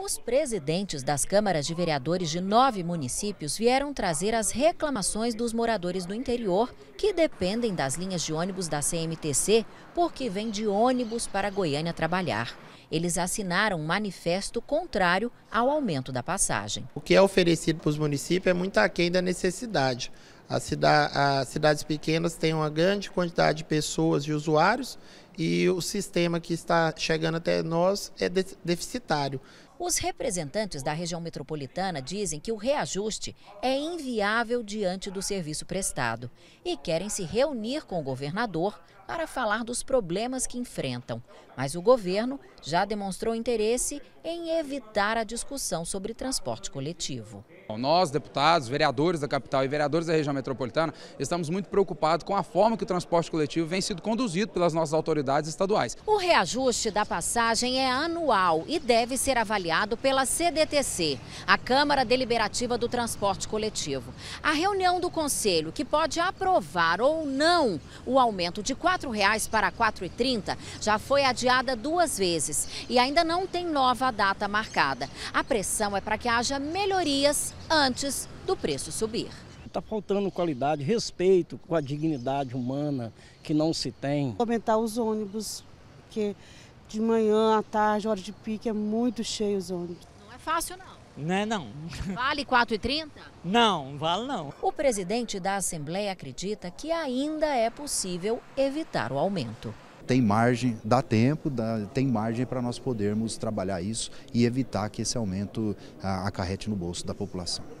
Os presidentes das câmaras de vereadores de nove municípios vieram trazer as reclamações dos moradores do interior que dependem das linhas de ônibus da CMTC porque vêm de ônibus para Goiânia trabalhar. Eles assinaram um manifesto contrário ao aumento da passagem. O que é oferecido para os municípios é muito aquém da necessidade. As, cidades pequenas têm uma grande quantidade de pessoas e usuários e o sistema que está chegando até nós é deficitário. Os representantes da região metropolitana dizem que o reajuste é inviável diante do serviço prestado e querem se reunir com o governador para falar dos problemas que enfrentam. Mas o governo já demonstrou interesse em evitar a discussão sobre transporte coletivo. Nós, deputados, vereadores da capital e vereadores da região metropolitana, estamos muito preocupados com a forma que o transporte coletivo vem sendo conduzido pelas nossas autoridades universidades estaduais. O reajuste da passagem é anual e deve ser avaliado pela CDTC, a Câmara Deliberativa do Transporte Coletivo. A reunião do Conselho, que pode aprovar ou não o aumento de R$ 4,00 para R$ 4,30, já foi adiada duas vezes e ainda não tem nova data marcada. A pressão é para que haja melhorias antes do preço subir. Está faltando qualidade, respeito com a dignidade humana que não se tem. Aumentar os ônibus, porque de manhã, à tarde, hora de pique, é muito cheio os ônibus. Não é fácil, não. Não é não. Vale 4,30? Não, vale não. O presidente da Assembleia acredita que ainda é possível evitar o aumento. Tem margem, dá tempo, dá, tem margem para nós podermos trabalhar isso e evitar que esse aumento ah, acarrete no bolso da população.